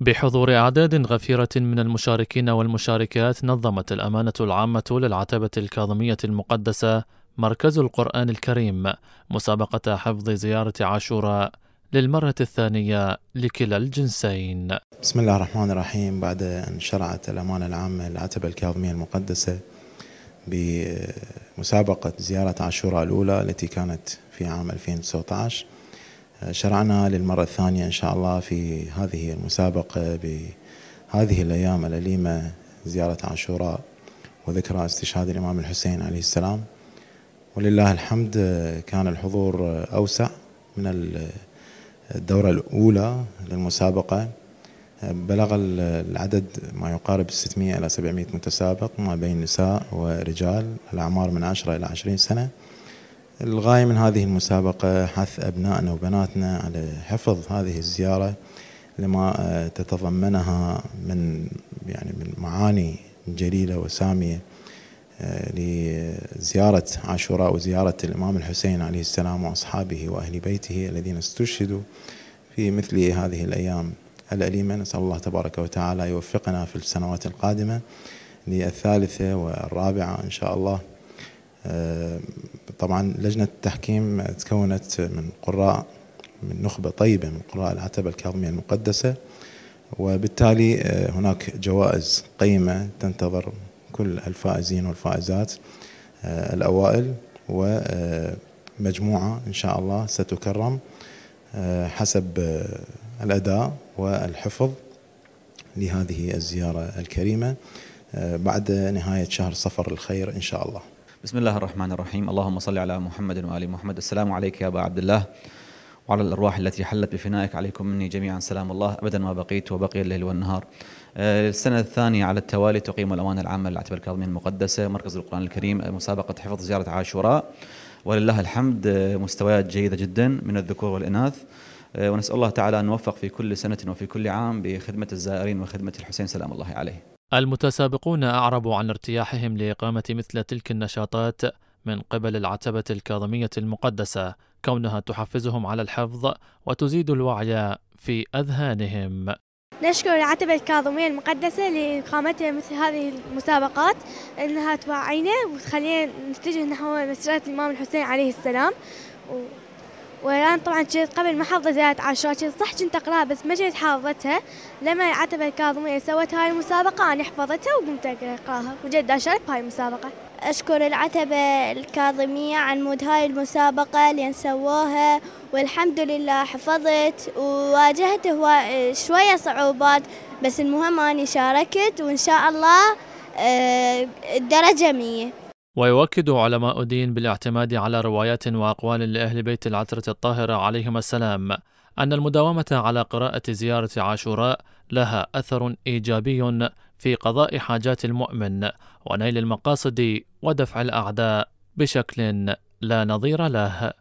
بحضور أعداد غفيرة من المشاركين والمشاركات نظمت الأمانة العامة للعتبة الكاظمية المقدسة مركز القرآن الكريم مسابقة حفظ زيارة عاشوراء للمرة الثانية لكلا الجنسين بسم الله الرحمن الرحيم بعد أن شرعت الأمانة العامة للعتبة الكاظمية المقدسة بمسابقة زيارة عاشوراء الأولى التي كانت في عام 2019 شرعنا للمرة الثانية إن شاء الله في هذه المسابقة بهذه الأيام الأليمة زيارة عاشوراء وذكرى استشهاد الإمام الحسين عليه السلام ولله الحمد كان الحضور أوسع من الدورة الأولى للمسابقة بلغ العدد ما يقارب 600 إلى 700 متسابق ما بين نساء ورجال الأعمار من 10 إلى 20 سنة الغاية من هذه المسابقة حث أبنائنا وبناتنا على حفظ هذه الزيارة لما آه، تتضمنها من يعني من معاني جليلة وسامية آه، لزيارة عاشوراء وزيارة الإمام الحسين عليه السلام وأصحابه وأهل بيته الذين استشهدوا في مثل هذه الأيام الأليمة نسأل الله تبارك وتعالى يوفقنا في السنوات القادمة للثالثة والرابعة إن شاء الله آه، طبعا لجنة التحكيم تكونت من قراء من نخبة طيبة من قراء العتبة الكاظمية المقدسة وبالتالي آه، هناك جوائز قيمة تنتظر كل الفائزين والفائزات آه، الأوائل ومجموعة إن شاء الله ستكرم حسب الأداء والحفظ لهذه الزيارة الكريمة بعد نهاية شهر صفر الخير إن شاء الله بسم الله الرحمن الرحيم اللهم صل على محمد وآل محمد السلام عليك يا أبا عبد الله وعلى الأرواح التي حلت بفنائك عليكم مني جميعا سلام الله أبدا ما بقيت وبقي الليل والنهار السنة الثانية على التوالي تقيم الأوان العامة للعتبة الكاظمية المقدسة مركز القرآن الكريم مسابقة حفظ زيارة عاشوراء ولله الحمد مستويات جيدة جدا من الذكور والإناث ونسأل الله تعالى أن نوفق في كل سنة وفي كل عام بخدمة الزائرين وخدمة الحسين سلام الله عليه المتسابقون أعربوا عن ارتياحهم لإقامة مثل تلك النشاطات من قبل العتبة الكاظمية المقدسة كونها تحفزهم على الحفظ وتزيد الوعي في أذهانهم نشكر العتبة الكاظمية المقدسة لإقامتها مثل هذه المسابقات أنها توعينا وتخلينا نتجه نحو مسيرة الإمام الحسين عليه السلام و... والان طبعا كنت قبل ما حافظه زياده عشرة كنت صح كنت اقراها بس ما كنت حافظتها لما عتبه الكاظميه سوت هاي المسابقه انا حفظتها وقمت اقراها وجد اشارك بهاي المسابقه أشكر العتبة الكاظمية عن مود هاي المسابقة اللي سووها والحمد لله حفظت وواجهت هو شوية صعوبات بس المهم أني شاركت وإن شاء الله الدرجة آه، مية ويؤكد علماء الدين بالاعتماد على روايات وأقوال لأهل بيت العترة الطاهرة عليهم السلام أن المداومة على قراءة زيارة عاشوراء لها أثر إيجابي في قضاء حاجات المؤمن ونيل المقاصد ودفع الأعداء بشكل لا نظير له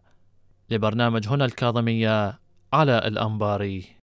لبرنامج هنا الكاظمية على الأنباري